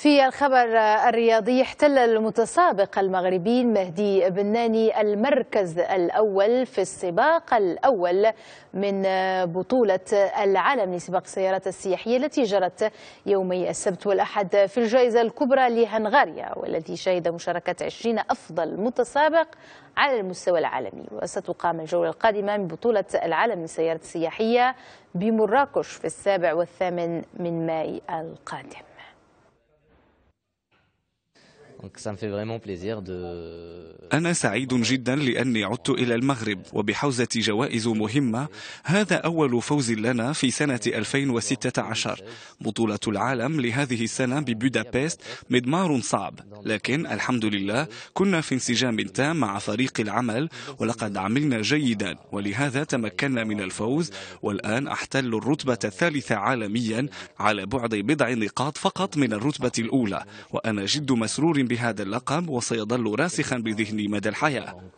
في الخبر الرياضي احتل المتسابق المغربي مهدي بناني المركز الأول في السباق الأول من بطولة العالم لسباق السيارات السياحية التي جرت يومي السبت والأحد في الجائزة الكبرى لهنغاريا والتي شهد مشاركة 20 أفضل متسابق على المستوى العالمي وستقام الجولة القادمة من بطولة العالم للسيارات السياحية بمراكش في السابع والثامن من ماي القادم أنا سعيد جدا لأني عدت إلى المغرب وبحوزة جوائز مهمة هذا أول فوز لنا في سنة 2016 بطولة العالم لهذه السنة ببودابست مضمار صعب لكن الحمد لله كنا في انسجام تام مع فريق العمل ولقد عملنا جيدا ولهذا تمكنا من الفوز والآن أحتل الرتبة الثالثة عالميا على بعد بضع نقاط فقط من الرتبة الأولى وأنا جد مسرور بهذا اللقب وسيظل راسخا بذهني مدى الحياة